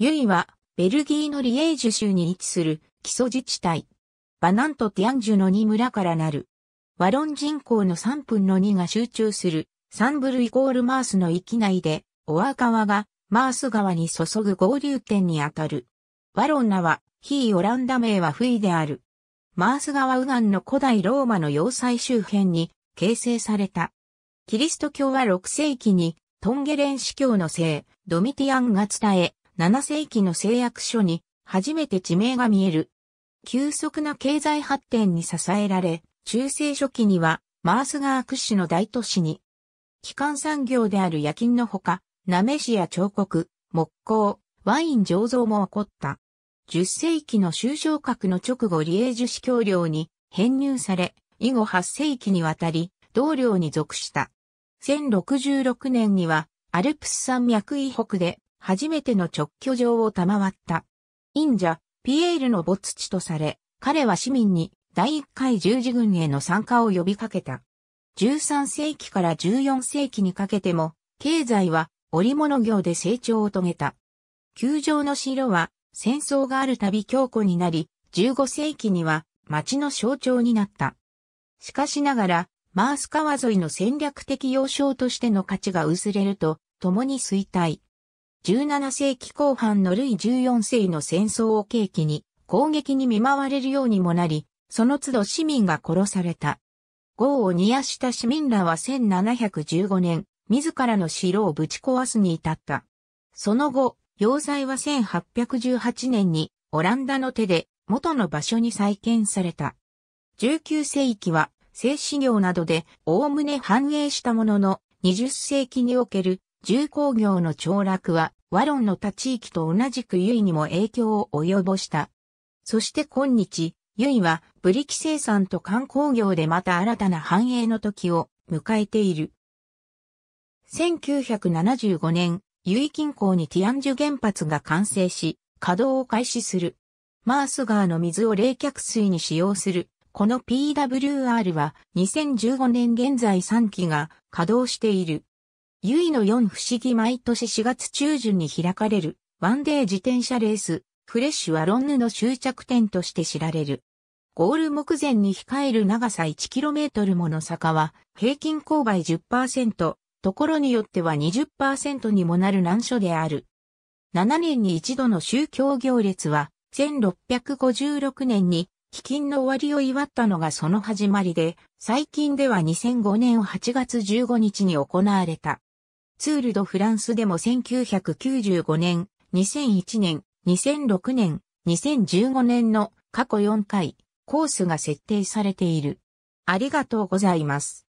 ユイは、ベルギーのリエージュ州に位置する基礎自治体。バナント・ティアンジュの2村からなる。ワロン人口の3分の2が集中する、サンブルイコールマースの域内で、オア川がマース川に注ぐ合流点にあたる。ワロンナは、非オランダ名はフイである。マース川右岸の古代ローマの要塞周辺に形成された。キリスト教は6世紀にトンゲレン司教の聖、ドミティアンが伝え、7世紀の制約書に初めて地名が見える。急速な経済発展に支えられ、中世初期にはマース川屈指の大都市に、基幹産業である夜勤のほか、なめしや彫刻、木工、ワイン醸造も起こった。10世紀の終章閣の直後リエージュ市教領に編入され、以後8世紀にわたり、同領に属した。1066年には、アルプス山脈以北で初めての直居場を賜った。忍者、ピエールの没地とされ、彼は市民に第1回十字軍への参加を呼びかけた。13世紀から14世紀にかけても、経済は織物業で成長を遂げた。球場の城は戦争があるたび強固になり、15世紀には町の象徴になった。しかしながら、マース川沿いの戦略的要衝としての価値が薄れると、共に衰退。17世紀後半のルイ14世の戦争を契機に攻撃に見舞われるようにもなり、その都度市民が殺された。豪を煮やした市民らは1715年、自らの城をぶち壊すに至った。その後、要塞は1818年にオランダの手で元の場所に再建された。19世紀は製紙業などで概ね繁栄したものの20世紀における重工業の凋落はワロンの他地域と同じくユイにも影響を及ぼした。そして今日、ユイはブリキ生産と観光業でまた新たな繁栄の時を迎えている。1975年、ユイ近郊にティアンジュ原発が完成し、稼働を開始する。マース川の水を冷却水に使用する。この PWR は2015年現在3機が稼働している。ゆいの4不思議毎年4月中旬に開かれるワンデー自転車レース、フレッシュはロンヌの終着点として知られる。ゴール目前に控える長さ 1km もの坂は平均勾配10%、ところによっては20%にもなる難所である。7年に一度の宗教行列は、1656年に飢饉の終わりを祝ったのがその始まりで、最近では2005年8月15日に行われた。ツールドフランスでも1995年、2001年、2006年、2015年の過去4回、コースが設定されている。ありがとうございます。